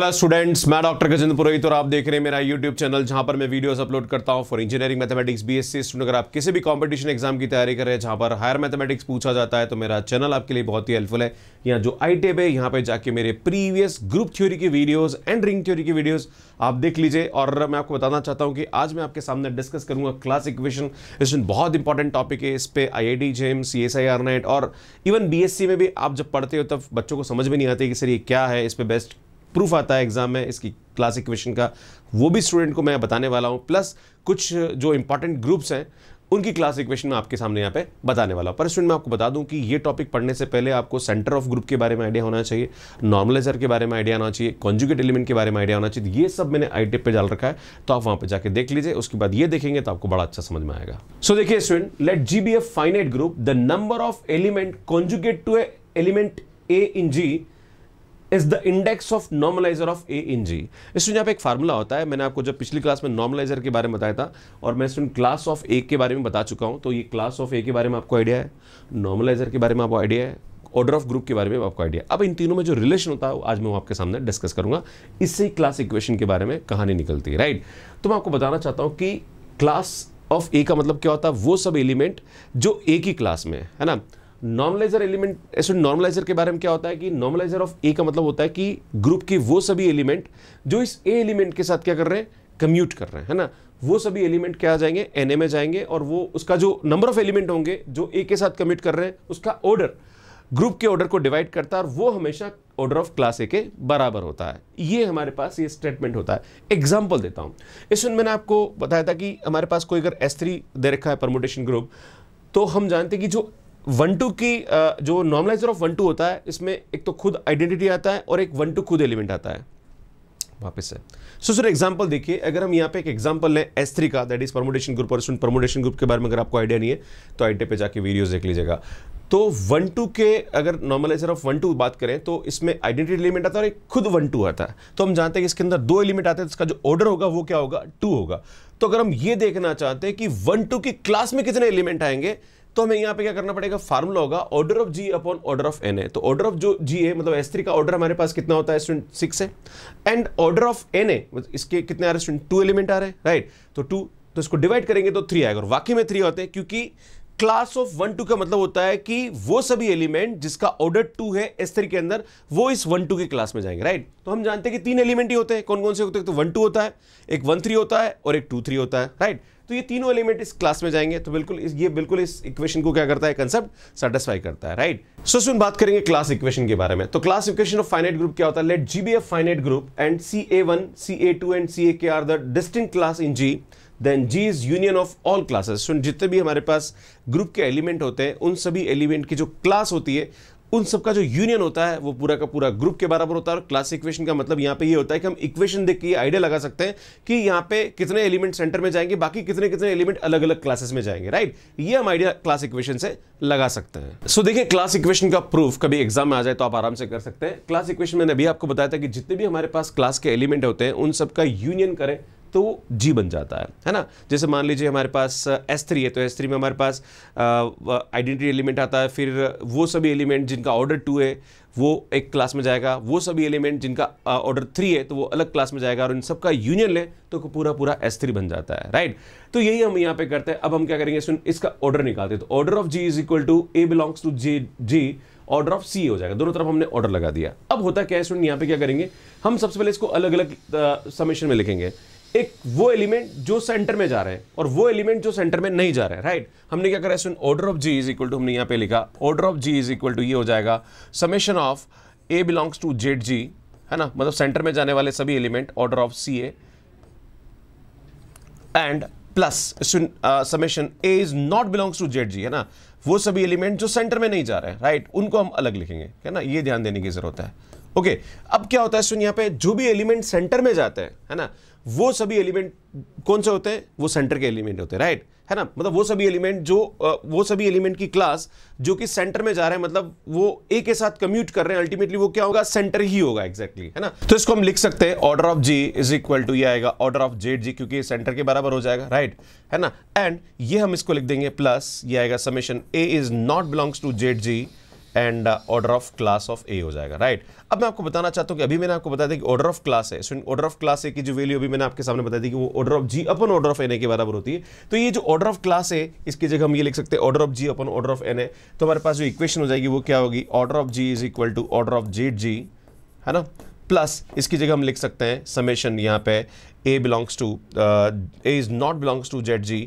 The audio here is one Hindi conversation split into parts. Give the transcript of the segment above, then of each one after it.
हेलो स्टूडेंट्स मैं डॉक्टर गजेंद्र पुरोहित और आप देख रहे हैं मेरा यूट्यूब चैनल जहां पर मैं वीडियोस अपलोड करता हूं for engineering mathematics BSc student अगर आप किसी भी कंपटीशन एग्जाम की तैयारी कर रहे हैं जहां पर हायर मैथमेटिक्स पूछा जाता है तो मेरा चैनल आपके लिए बहुत ही हेल्पफुल है यहाँ जो आई टेब है यहाँ पर जाके मेरे प्रीवियस ग्रुप थ्योरी की वीडियोज़ एंड रिंग थ्योरी की वीडियोज़ आप देख लीजिए और मैं आपको बताना चाहता हूँ कि आज मैं आपके सामने डिस्कस करूँगा क्लास इक्वेशन इसमें बहुत इंपॉर्टेंट टॉपिक है इस पर I I T JAM C S I R NET और इवन बी एस सी में भी आप जब पढ़ते हो तब बच्चों को समझ में नहीं आती कि सर ये क्या है इस पर बेस्ट प्रूफ आता है एग्ज़ाम में इसकी क्लास इक्वेशन का वो भी स्टूडेंट को मैं बताने वाला हूँ प्लस कुछ जो इंपॉर्टेंट ग्रुप्स हैं उनकी क्लास इक्वेशन में आपके सामने यहाँ पे बताने वाला हूँ पर स्टूडेंट मैं आपको बता दूँ कि ये टॉपिक पढ़ने से पहले आपको सेंटर ऑफ ग्रुप के बारे में आइडिया होना चाहिए नॉर्मलाइजर के बारे में आइडिया होना चाहिए कॉन्जुगेट एलिमेंट के बारे में आइडिया होना चाहिए ये सब मैंने आई टिप पर डाल रखा है तो आप वहाँ पर जाकर देख लीजिए उसके बाद ये देखेंगे तो आपको बड़ा अच्छा समझ में आएगा सो देखिए student let G be a finite group the number of element conjugate to element a in G is the index of normaliser of a in G इसमें यहाँ पे एक फार्मूला होता है मैंने आपको जब पिछली क्लास में नॉर्मलाइजर के बारे में बताया था और मैं इसमें क्लास ऑफ ए के बारे में बता चुका हूँ तो ये क्लास ऑफ ए के बारे में आपको आइडिया है नॉर्मलाइजर के बारे में आपको आइडिया है ऑर्डर ऑफ ग्रुप के बारे में आपको आइडिया अब इन तीनों में जो रिलेशन होता है आज मैं आपके सामने डिस्कस करूंगा इससे ही क्लास इक्वेशन के बारे में कहानी निकलती है राइट तो मैं आपको बताना चाहता हूँ कि क्लास ऑफ ए का मतलब क्या होता है वो सब एलिमेंट जो ए की क्लास में है ना नॉर्मलाइजर एलिमेंट ऐसे नॉर्मलाइजर के बारे में क्या होता है कि नॉर्मलाइजर ऑफ ए का मतलब होता है कि ग्रुप के वो सभी एलिमेंट जो इस ए एलिमेंट के साथ क्या कर रहे हैं कम्यूट कर रहे हैं है ना वो सभी एलिमेंट क्या आ जाएंगे एन में जाएंगे और वो उसका जो नंबर ऑफ एलिमेंट होंगे जो ए के साथ कम्यूट कर रहे हैं उसका ऑर्डर ग्रुप के ऑर्डर को डिवाइड करता है और वो हमेशा ऑर्डर ऑफ क्लास ए के बराबर होता है ये हमारे पास ये स्टेटमेंट होता है एग्जाम्पल देता हूँ इसमें मैंने आपको बताया था कि हमारे पास कोई अगर एस दे रखा है परमोटेशन ग्रुप तो हम जानते हैं कि जो वन टू की जो नॉर्मलाइजर ऑफ वन टू होता है इसमें एक तो खुद आइडेंटिटी आता है और एक वन टू खुद एलिमेंट आता है वापस से सो सर एग्जाम्पल देखिए अगर हम यहाँ पे एक एग्जाम्पल लें एस थ्री का दैट इज परमोडेशन ग्रुप और स्टूडेंट परमोडेशन ग्रुप के बारे में अगर आपको आइडिया नहीं है तो आइडिया पे जाके वीडियोज देख लीजिएगा तो वन टू के अगर नॉर्मलाइजर ऑफ वन टू बात करें तो इसमें आइडेंटिटी एलिमेंट आता है और एक खुद वन टू आता है तो हम जानते हैं कि इसके अंदर दो एलिमेंट आते हैं तो इसका जो ऑर्डर होगा वो क्या होगा टू होगा तो अगर हम ये देखना चाहते हैं कि वन टू की क्लास में कितने एलिमेंट आएंगे तो हमें यहाँ पे क्या करना पड़ेगा फार्मूला होगा order of G upon order of N है तो ऑर्डर ऑफ जो जी है मतलब एस थ्री का ऑर्डर हमारे पास कितना होता है स्टूडेंट सिक्स है and order of N a इसके कितने आ रहे स्टूडेंट टू एलिमेंट आ रहे हैं राइट तो टू तो इसको डिवाइड करेंगे तो थ्री आएगा और वाकई में थ्री होते हैं क्योंकि क्लास ऑफ वन टू का मतलब होता है कि वो सभी एलिमेंट जिसका ऑर्डर टू है एस थ्री के अंदर वो इस वन टू की क्लास में जाएंगे राइट तो हम जानते हैं कि तीन एलिमेंट ही होते हैं कौन कौन से होते हैं तो वन टू होता है एक वन थ्री होता है और एक टू थ्री होता है राइट तो ये तीनों एलिमेंट इस क्लास में जाएंगे तो बिल्कुल इस ये बिल्कुल इस इक्वेशन को क्या करता है कंसेप्ट सेटिस्फाई करता है राइट सो सुन बात करेंगे क्लास इक्वेशन के बारे में तो class equation of finite group क्या होता है let G be F finite group and C a one C a two and C a k are the distinct class in G then G is union of all classes सुन जितने भी हमारे पास ग्रुप के एलिमेंट होते हैं उन सभी एलिमेंट की जो क्लास होती है उन सबका जो यूनियन होता है वो पूरा का पूरा ग्रुप के बराबर होता है और क्लास इक्वेशन का मतलब यहाँ पे ये यह होता है कि हम इक्वेशन देख के ये आइडिया लगा सकते हैं कि यहाँ पे कितने एलिमेंट सेंटर में जाएंगे बाकी कितने कितने एलिमेंट अलग अलग क्लासेस में जाएंगे राइट ये हम आइडिया क्लास इक्वेशन से लगा सकते हैं सो so, देखिए क्लास इक्वेशन का प्रूफ कभी एग्जाम में आ जाए तो आप आराम से कर सकते हैं क्लास इक्वेशन मैंने अभी आपको बताया था कि जितने भी हमारे पास क्लास के एलिमेंट होते हैं उन सबका यूनियन करें तो जी बन जाता है है ना जैसे मान लीजिए हमारे पास एस uh, थ्री है तो एस थ्री में हमारे पास आइडेंटिटी uh, एलिमेंट आता है फिर वो सभी एलिमेंट जिनका ऑर्डर टू है वो एक क्लास में जाएगा वो सभी एलिमेंट जिनका ऑर्डर uh, थ्री है तो वो अलग क्लास में जाएगा और इन सबका यूनियन ले तो पूरा पूरा एस थ्री बन जाता है राइट तो यही हम यहाँ पे करते हैं अब हम क्या करेंगे सुन इसका ऑर्डर निकालते हैं तो order of G is equal to a belongs to Z G order of C हो जाएगा दोनों तरफ हमने ऑर्डर लगा दिया अब होता क्या है सुन यहाँ पे क्या करेंगे हम सबसे पहले इसको अलग अलग समेशन में लिखेंगे एक वो एलिमेंट जो सेंटर में जा रहे हैं और वो एलिमेंट जो सेंटर मतलब uh, में नहीं जा रहे हैं राइट हमने क्या करा सुन order of G is equal to हमने यहाँ पे लिखा order of G is equal to ये हो जाएगा summation of a belongs to Z G है ना मतलब सेंटर में जाने वाले सभी element order of C a and plus summation a is not belongs to Z G है ना वो सभी एलिमेंट जो सेंटर में नहीं जा रहे हैं राइट उनको हम अलग लिखेंगे है ना ये ध्यान देने की जरूरत है ओके okay, अब क्या होता है सुन यहाँ पे जो भी एलिमेंट सेंटर में जाते हैं है ना वो सभी एलिमेंट कौन से होते हैं वो सेंटर के एलिमेंट होते हैं राइट है ना मतलब वो सभी एलिमेंट जो वो सभी एलिमेंट की क्लास जो कि सेंटर में जा रहे हैं मतलब वो ए के साथ कम्यूट कर रहे हैं अल्टीमेटली वो क्या होगा सेंटर ही होगा एग्जैक्टली exactly, है ना तो इसको हम लिख सकते हैं order of G is equal to ये आएगा ऑर्डर ऑफ जेड जी क्योंकि सेंटर के बराबर हो जाएगा राइट है ना एंड ये हम इसको लिख देंगे प्लस ये आएगा summation a is not belongs to Z G and order of class of a हो जाएगा राइट right? अब मैं आपको बताना चाहता हूँ कि अभी मैंने आपको बताया था कि ऑर्डर ऑफ क्लास है so order of class a की जो वैल्यू अभी मैंने आपके सामने बताई थी कि वो order of G upon order of N a के बराबर होती है तो ये जो ऑर्डर ऑफ क्लास है इसकी जगह हम ये लिख सकते हैं order of G upon order of N a तो हमारे पास जो इक्वेशन हो जाएगी वो क्या होगी order of G is equal to order of Z G है ना प्लस इसकी जगह हम लिख सकते हैं समेशन यहाँ पे a belongs to a is not belongs to Z G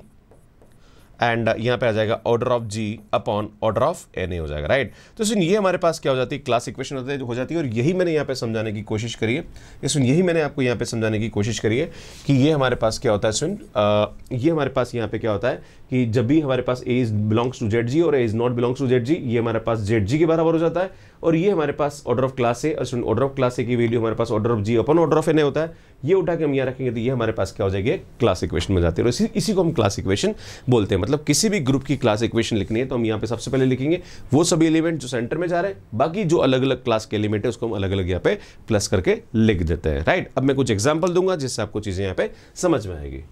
and uh, यहाँ पे आ जाएगा order of G upon order of N हो जाएगा राइट तो सुन ये हमारे पास क्या हो जाती है क्लास इक्वेशन है हो जाती है और यही मैंने यहाँ पे समझाने की कोशिश करी है सुन यही मैंने आपको यहाँ पे समझाने की कोशिश करी है कि ये हमारे पास क्या होता है सुन uh, ये हमारे पास यहाँ पे क्या होता है कि जब भी हमारे पास a is belongs to Z G और a is not belongs to Z G ये हमारे पास जेड जी के बराबर हो जाता है और ये हमारे पास ऑर्डर ऑफ क्लास है और स्टूडेंट ऑर्डर ऑफ क्लास की वैल्यू हमारे पास order of G upon order of N होता है ये उठा के हम यहाँ रखेंगे तो ये हमारे पास क्या हो जाएगी क्लास इक्वेशन में जाते हैं और इसी इसी को हम क्लास इक्वेशन बोलते हैं मतलब किसी भी ग्रुप की क्लास इक्वेशन लिखनी है तो हम यहाँ पे सबसे पहले लिखेंगे वो सभी एलिमेंट जो सेंटर में जा रहे हैं बाकी जो अलग अलग क्लास के एलिमेंट है उसको हम अलग अलग यहाँ पे प्लस करके लिख देते हैं राइट अब मैं कुछ एग्जाम्पल दूंगा जिससे आपको चीज़ें यहाँ पे समझ में आएगी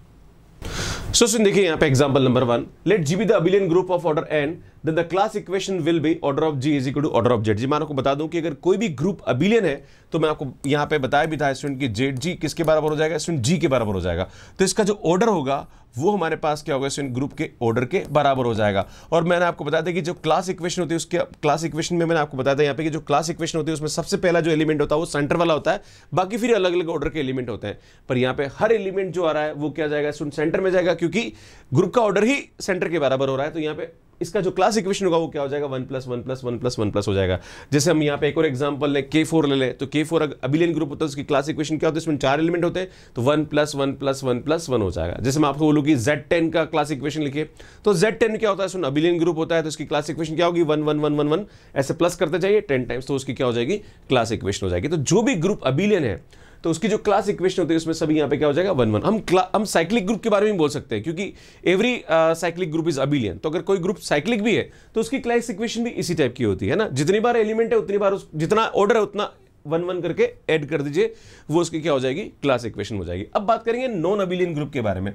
सो so, सुन देखिए यहाँ पे example number one let G be the abelian group of order N then the class equation will be order of G is equal to order of Z G मैं आपको बता दूं कि अगर कोई भी ग्रुप अबिलियन है तो मैं आपको यहाँ पे बताया भी था स्टूडेंट कि जेड जी किसके बराबर हो जाएगा स्टूडेंट जी के बराबर हो जाएगा तो इसका जो ऑर्डर होगा वो हमारे पास क्या होगा स्टूडेंट ग्रुप के ऑर्डर के बराबर हो जाएगा और मैंने आपको बताया था कि जो क्लास इक्वेशन होती है उसके क्लास इक्वेशन में मैंने आपको बताया था यहाँ पे कि जो क्लास इक्वेशन होती है उसमें सबसे पहला जो एलिमेंट होता है वो सेंटर वाला होता है बाकी फिर अलग अलग ऑर्डर के एलिमेंट होते हैं पर यहाँ पे हर एलिमेंट जो आ रहा है वो क्या जाएगा स्टूडेंट सेंटर में जाएगा क्योंकि ग्रुप का ऑर्डर ही सेंटर के बराबर हो रहा है तो यहाँ पे इसका जो क्लास इक्वेशन होगा वो क्या हो जाएगा one plus one plus one plus one plus हो जाएगा जैसे हम यहाँ पे एक और एग्जांपल लें के फोर ले लें तो के फोर अबिलियन ग्रुप होता है उसकी क्लास इक्वेशन क्या होता है इसमें चार एलिमेंट होते हैं तो one plus one plus one plus one हो जाएगा जैसे मैं आपको बोलूँगी जेड टेन का क्लास इक्वेशन लिखिए तो जेड टेन क्या होता है इसमें अबिलियन ग्रुप होता है तो उसकी क्लास इक्वेशन क्या होगी one one one one one ऐसे प्लस करते जाइए टेन टाइम्स तो उसकी क्या हो जाएगी क्लास इक्वेशन हो जाएगी तो जो भी ग्रुप अबिलियन है तो उसकी जो क्लास इक्वेशन होती है उसमें सभी यहाँ पे क्या हो जाएगा वन वन हम हम साइक्लिक ग्रुप के बारे में बोल सकते हैं क्योंकि every cyclic group is abelian तो अगर कोई ग्रुप साइक्लिक भी है तो उसकी क्लास इक्वेशन भी इसी टाइप की होती है ना जितनी बार एलिमेंट है उतनी बार उस जितना ऑर्डर है उतना वन वन करके एड कर दीजिए वो उसकी क्या हो जाएगी क्लास इक्वेशन हो जाएगी अब बात करेंगे नॉन अबिलियन ग्रुप के बारे में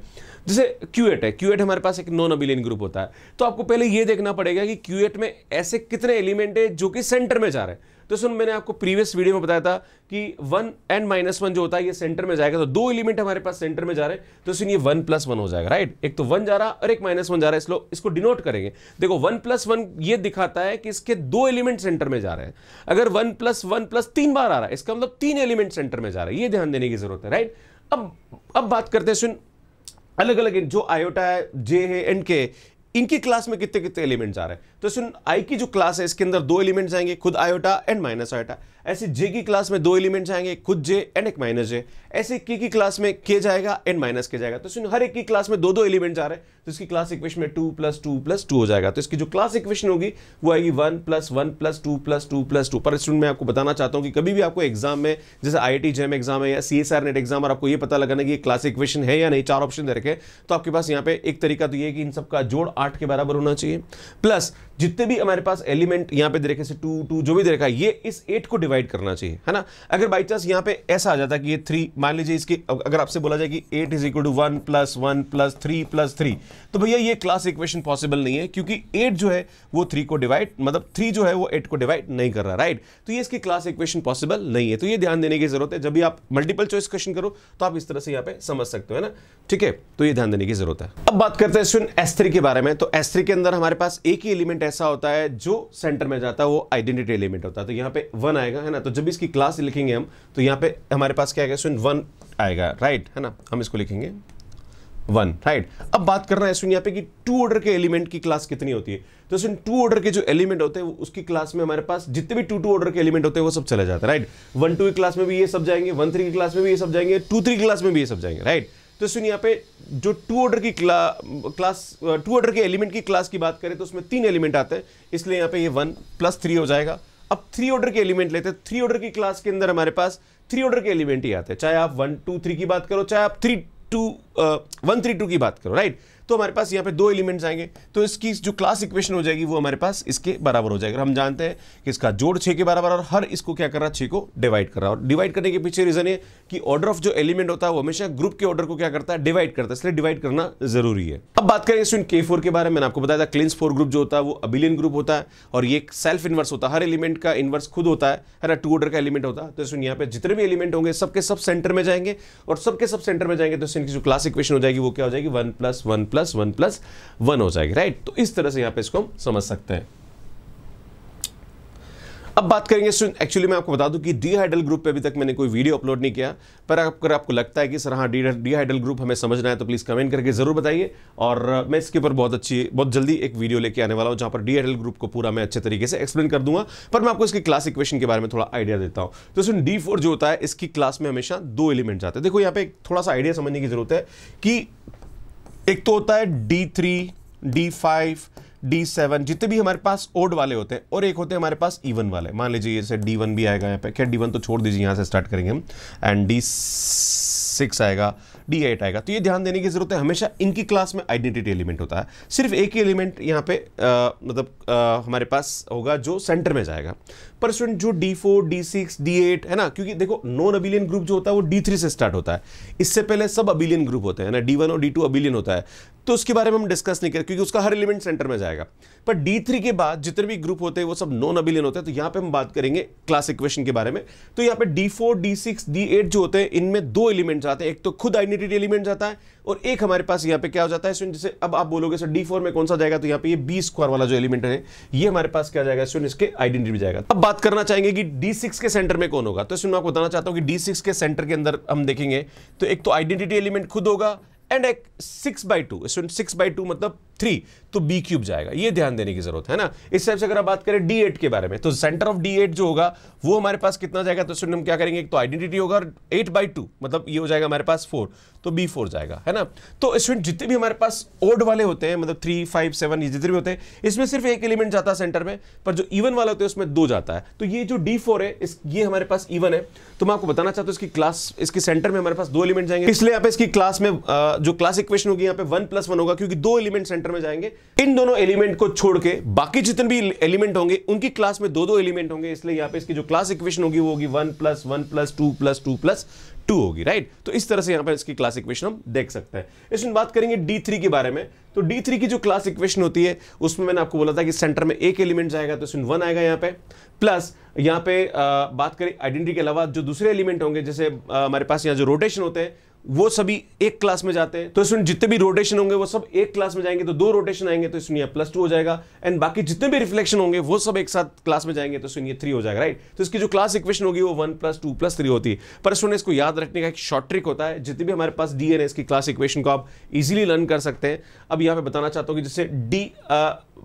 जैसे क्यूएट है क्यूएट हमारे पास एक नॉन अबिलियन ग्रुप होता है तो आपको पहले ये देखना पड़ेगा कि क्यूएट में ऐसे कितने एलिमेंट है जो कि सेंटर में जा रहे हैं तो सुन मैंने आपको प्रीवियस वीडियो में बताया था कि वन एन माइनस वन जो होता है ये सेंटर में जाएगा तो दो एलिमेंट हमारे पास सेंटर में जा रहे हैं तो सुन ये वन प्लस वन हो जाएगा राइट एक तो वन जा रहा और एक माइनस वन जा रहा है इसलिए इसको डिनोट करेंगे देखो वन प्लस वन ये दिखाता है कि इसके दो एलिमेंट सेंटर में जा रहे हैं अगर वन प्लस वन प्लस तीन बार आ रहा है इसका मतलब तीन एलिमेंट सेंटर में जा रहा है ये ध्यान देने की जरूरत है राइट अब अब बात करते हैं सुन अलग अलग जो आयोटा है जे है एंड के इनकी क्लास में कितने कितने एलिमेंट्स आ रहे हैं तो सुन आई की जो क्लास है इसके अंदर दो एलिमेंट्स आएंगे खुद आयोटा एंड माइनस आयोटा ऐसे जे की क्लास में दो एलिमेंट्स आएंगे खुद जे एंड एक माइनस जे ऐसे के की क्लास में के जाएगा एन माइनस के जाएगा तो सुनो हर एक की क्लास में दो दो एलिमेंट आ रहे हैं तो इसकी क्लास इक्वेशन में two plus two plus two हो जाएगा तो इसकी जो क्लास इक्वेशन होगी वो आएगी one plus one plus two plus two plus two पर स्टूडेंट मैं आपको बताना चाहता हूँ कि कभी भी आपको एग्जाम में जैसे आई आई जेम एग्जाम है या C S R NET exam और आपको ये पता लगाना कि ये क्लास इक्वेशन है या नहीं चार ऑप्शन दे रखे तो आपके पास यहाँ पे एक तरीका तो ये कि इन सबका जोड़ आठ के बराबर होना चाहिए प्लस जितने भी हमारे पास एलिमेंट यहाँ पे दे रखे से टू टू जो भी दे रखा है ये इस एट को डिवाइड करना चाहिए है ना अगर बाई चांस यहाँ पे ऐसा आ जाता कि ये थ्री मान लीजिए इसकी अगर आपसे बोला जाए कि eight is equal to one plus one plus three plus three तो भैया ये क्लास इक्वेशन पॉसिबल नहीं है क्योंकि एट जो है वो थ्री को डिवाइड मतलब थ्री जो है वो एट को डिवाइड नहीं कर रहा राइट तो ये इसकी क्लास इक्वेशन पॉसिबल नहीं है तो ये ध्यान देने की जरूरत है जब भी आप मल्टीपल चॉइस क्वेश्चन करो तो आप इस तरह से यहाँ पे समझ सकते हो ना ठीक है तो ये ध्यान देने की जरूरत है अब बात करते हैं एस थ्री के बारे में तो एस थ्री के अंदर हमारे पास एक ही एलिमेंट ऐसा होता है जो सेंटर में जाता है वो आइडेंटिटी एलिमेंट होता है तो यहाँ पे वन आएगा है ना तो जब इसकी क्लास लिखेंगे हम तो यहाँ पे हमारे पास क्या आएगा सुन वन आएगा राइट है ना हम इसको लिखेंगे वन राइट अब बात कर रहे हैं सुन यहाँ पे कि टू ऑर्डर के एलिमेंट की क्लास कितनी होती है तो सुन टू ऑर्डर के जो एलिमेंट होते हैं उसकी क्लास में हमारे पास जितने भी टू टू ऑर्डर के एलिमेंट होते हैं वो सब चले जाते हैं राइट वन टू की क्लास में भी ये सब जाएंगे वन थ्री की क्लास में भी ये सब जाएंगे टू थ्री क्लास में भी ये सब जाएंगे राइट तो सुन यहाँ पे जो टू ऑर्डर की क्लास टू ऑर्डर के एलिमेंट की क्लास की बात करें तो उसमें तीन एलिमेंट आते हैं इसलिए यहाँ पे ये वन प्लस थ्री हो जाएगा अब थ्री ऑर्डर के एलिमेंट लेते हैं थ्री ऑर्डर की क्लास के अंदर हमारे पास थ्री ऑर्डर के एलिमेंट ही आते हैं चाहे आप वन टू थ्री की बात करो चाहे आप three two one three two की बात करो राइट तो हमारे पास यहाँ पे दो एलिमेंट्स आएंगे तो इसकी जो क्लास इक्वेशन हो जाएगी वो हमारे पास इसके बराबर हो जाएगा हम जानते हैं कि इसका जोड़ छः के बराबर और हर इसको क्या कर रहा है छः को डिवाइड कर रहा है और डिवाइड करने के पीछे रीज़न है कि ऑर्डर ऑफ जो एलिमेंट होता है वो हमेशा ग्रुप के ऑर्डर को क्या करता है डिवाइड करता है इसलिए डिवाइड करना जरूरी है अब बात करें इसमें के फोर के बारे में मैंने आपको बताया था क्लिन्स फोर ग्रुप जो होता है वो अबिलियन ग्रुप होता है और ये सेल्फ इन्वर्स होता है हर एलिमेंट का इन्वर्स खुद होता है हर टू ऑर्डर का एलिमेंट होता है तो इसमें यहाँ पे जितने भी एलिमेंट होंगे सबके सब सेंटर में जाएंगे और सबके सब सेंटर में जाएंगे तो इसकी जो क्लास इक्वेशन हो जाएगी वो क्या हो जाएगी one plus one plus plus one plus one हो जाएगी राइट तो इस तरह से यहां पे इसको हम समझ सकते हैं अब बात करेंगे एक्चुअली मैं आपको बता दूं कि डी हाइडल ग्रुप पे अभी तक मैंने कोई वीडियो अपलोड नहीं किया पर अगर आपको लगता है कि सर हाँ डी हाइडल ग्रुप हमें समझना है तो प्लीज़ कमेंट करके ज़रूर बताइए और मैं इसके ऊपर बहुत अच्छी बहुत जल्दी एक वीडियो लेके आने वाला हूँ जहाँ पर डी हाइडल ग्रुप को पूरा मैं अच्छे तरीके से एक्सप्लेन कर दूंगा पर मैं आपको इसकी क्लास इक्वेशन के बारे में थोड़ा आइडिया देता हूँ तो इसमें डी जो होता है इसकी क्लास में हमेशा दो एलिमेंट जाते हैं देखो यहाँ पे थोड़ा सा आइडिया समझने की जरूरत है कि एक तो होता है D three D five D seven जितने भी हमारे पास ओड वाले होते हैं और एक होते हैं हमारे पास इवन वाले मान लीजिए जैसे डी वन भी आएगा यहाँ पे क्या डी वन तो छोड़ दीजिए यहाँ से स्टार्ट करेंगे हम एंड डी सिक्स आएगा डी एट आएगा तो ये ध्यान देने की जरूरत है हमेशा इनकी क्लास में आइडेंटिटी एलिमेंट होता है सिर्फ एक ही एलिमेंट यहाँ पे आ, मतलब आ, हमारे पास होगा जो सेंटर में जाएगा पर स्टूडेंट जो D four D six D eight है ना क्योंकि देखो नॉन अबिलियन ग्रुप जो होता है वो डी थ्री से स्टार्ट होता है इससे पहले सब अबिलियन ग्रुप होते हैं ना डी वन और डी टू अबिलियन होता है तो उसके बारे में हम डिस्कस नहीं करें क्योंकि उसका हर एलिमेंट सेंटर में जाएगा पर डी थ्री के बाद जितने भी ग्रुप होते हैं वो सब नॉन अबिलियन होते हैं तो यहाँ पे हम बात करेंगे क्लास इक्वेशन के बारे में तो यहाँ पे D four D six D eight जो होते हैं इनमें दो एलिमेंट आते हैं एक तो खुद आइडेंटिटी एलिमेंट जाता है और एक हमारे पास यहाँ पे क्या हो जाता है स्टूडेंट जैसे अब आप बोलोगे सर डी फोर में कौन सा जाएगा तो यहाँ पे ये बी स्क्वायर वाला जो एलिमेंट है ये हमारे पास क्या जाएगा स्टूडेंट इसके आइडेंटिटी जाएगा अब बात करना चाहेंगे कि डी के सेंटर में कौन होगा तो इसमें मैं आपको बताना चाहता हूँ कि डी सिक्स के सेंटर के अंदर हम देखेंगे तो एक तो आइडेंटिटी एलिमेंट खुद होगा एंड एक six by two student six by two मतलब थ्री तो बी क्यूब जाएगा ये ध्यान देने की जरूरत है ना इस टाइप से अगर आप बात करें डी एट के बारे में तो सेंटर ऑफ डी एट जो होगा वो हमारे पास कितना जाएगा तो स्टूडेंट हम क्या करेंगे एक तो आइडेंटिटी होगा एट बाई टू मतलब ये हो जाएगा हमारे पास फोर तो बी फोर जाएगा है ना तो स्टूडेंट जितने भी हमारे पास ओड वाले होते हैं मतलब थ्री फाइव सेवन ये जितने भी होते हैं इसमें सिर्फ एक एलिमेंट जाता है सेंटर में पर जो इवन वाले होते हैं उसमें दो जाता है तो ये जो डी फोर है इस ये हमारे पास इवन है तो मैं आपको बताना चाहता हूँ इसकी क्लास इसके सेंटर में हमारे पास दो एलिमेंट जाएंगे इसलिए यहाँ पे इसकी क्लास में जो क्लास इक्वेशन होगी यहाँ पे वन प्लस होगा क्योंकि दो एलिमेंट सेंटर सेंटर में जाएंगे इन दोनों एलिमेंट को छोड़ के बाकी जितने भी एलिमेंट होंगे उनकी क्लास में दो दो एलिमेंट होंगे इसलिए यहाँ पे इसकी जो क्लास इक्वेशन होगी वो होगी one plus one plus two plus two plus two होगी राइट तो इस तरह से यहाँ पर इसकी क्लास इक्वेशन हम देख सकते हैं इसमें बात करेंगे डी थ्री के बारे में तो डी थ्री की जो क्लास इक्वेशन होती है उसमें मैंने आपको बोला था कि सेंटर में एक एलिमेंट जाएगा तो इसमें वन आएगा यहाँ पे प्लस यहाँ पे आ, बात करें आइडेंटिटी के अलावा जो दूसरे एलिमेंट होंगे जैसे हमारे पास यहाँ जो रोटेशन होते हैं वो सभी एक क्लास में जाते हैं तो स्टूडेंट जितने भी रोटेशन होंगे वो सब एक क्लास में जाएंगे तो दो रोटेशन आएंगे तो सुनिए प्लस टू हो जाएगा एंड बाकी जितने भी रिफ्लेक्शन होंगे वो सब एक साथ क्लास में जाएंगे तो सुनिए थ्री हो जाएगा राइट तो इसकी जो क्लास इक्वेशन होगी वो one plus two plus three होती है पर स्टूडेंट इसको याद रखने का एक शॉर्ट ट्रिक होता है जितने भी हमारे पास डी एन इसकी क्लास इक्वेशन को आप इजिली लर्न कर सकते हैं अब यहाँ पे बताना चाहता हूँ कि जैसे डी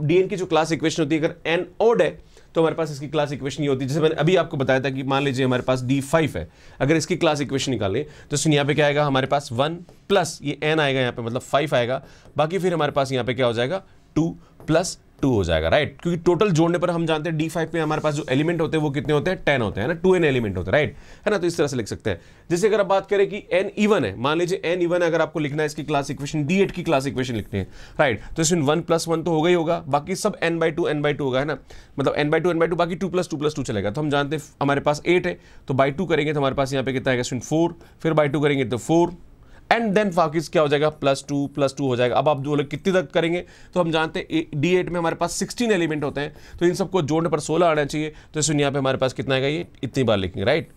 डी एन की जो क्लास इक्वेशन होती है अगर एन ओड है तो हमारे पास इसकी क्लास इक्वेशन ये होती है जैसे मैंने अभी आपको बताया था कि मान लीजिए हमारे पास डी फाइव है अगर इसकी क्लास इक्वेशन निकालें तो इसमें यहाँ पे क्या आएगा हमारे पास वन प्लस ये एन आएगा यहाँ पे मतलब फाइव आएगा बाकी फिर हमारे पास यहाँ पे क्या हो जाएगा टू प्लस टू हो जाएगा राइट क्योंकि टोटल जोड़ने पर हम जानते हैं डी फाइव में हमारे पास जो एलिमेंट होते हैं वो कितने होते हैं टेन होते हैं ना टू एन एलिमेंट होते हैं राइट है ना तो इस तरह से लिख सकते हैं जैसे अगर आप बात करें कि एन इवन है मान लीजिए एन इवन अगर आपको लिखना है इसकी क्लास इक्वेशन डी की क्लास इक्वेशन लिखनी है राइट तो इसमें वन प्लस वन तो होगा ही होगा बाकी सब N by two N by two होगा है ना मतलब N by two N by two बाकी two plus two plus two चलेगा तो हम जानते हैं हमारे पास एट है तो बाई टू करेंगे तो हमारे पास यहाँ पे कितना है फोर फिर बाई टू करेंगे तो फोर एंड देन फाकिस क्या हो जाएगा प्लस टू प्लस टू हो जाएगा अब आप जो लोग कितनी तक करेंगे तो हम जानते हैं डी एट में हमारे पास सिक्सटीन एलिमेंट होते हैं तो इन सबको जोड़ने पर सोलह आना चाहिए तो इस यहाँ पे हमारे पास कितना आएगा ये इतनी बार लिखेंगे राइट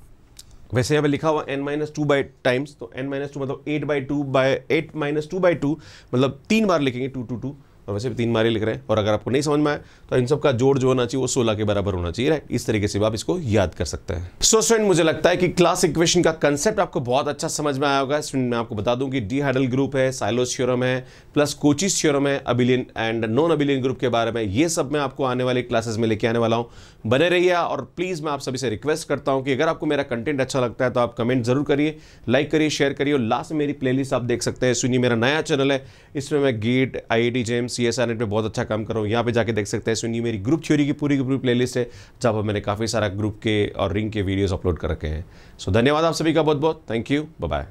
वैसे यहाँ पे लिखा हुआ N minus two by times तो एन माइनस टू मतलब eight by two by eight minus two by two मतलब तीन बार लिखेंगे टू टू टू और वैसे भी तीन मारे लिख रहे हैं और अगर आपको नहीं समझ में आए तो इन सब का जोड़ जो होना चाहिए वो सोलह के बराबर होना चाहिए राइट इस तरीके से आप इसको याद कर सकते हैं सो so, स्टूडेंट मुझे लगता है कि क्लास इक्वेशन का कंसेप्ट आपको बहुत अच्छा समझ में आया होगा स्टूडेंट मैं आपको बता दूं कि डी हाइडल ग्रुप है श्योरम है प्लस कोचिस श्योरम है abelian and non abelian group के बारे में ये सब मैं आपको आने वाले क्लासेस में लेके आने वाला हूँ बने रहिए और प्लीज़ मैं आप सभी से रिक्वेस्ट करता हूँ कि अगर आपको मेरा कंटेंट अच्छा लगता है तो आप कमेंट जरूर करिए लाइक करिए शेयर करिए और लास्ट में मेरी प्लेलिस्ट आप देख सकते हैं सुनिए मेरा नया चैनल है इसमें मैं GATE I JAMs C S R में बहुत अच्छा काम कर रहा हूँ यहाँ पे जाके देख सकते हैं सुनिए मेरी ग्रुप थ्योरी की पूरी की पूरी प्लेलिस्ट है जहाँ पर मैंने काफ़ी सारा ग्रुप के और रिंग के वीडियोज़ अपलोड कर रखे हैं सो धन्यवाद आप सभी का बहुत बहुत थैंक यू बाय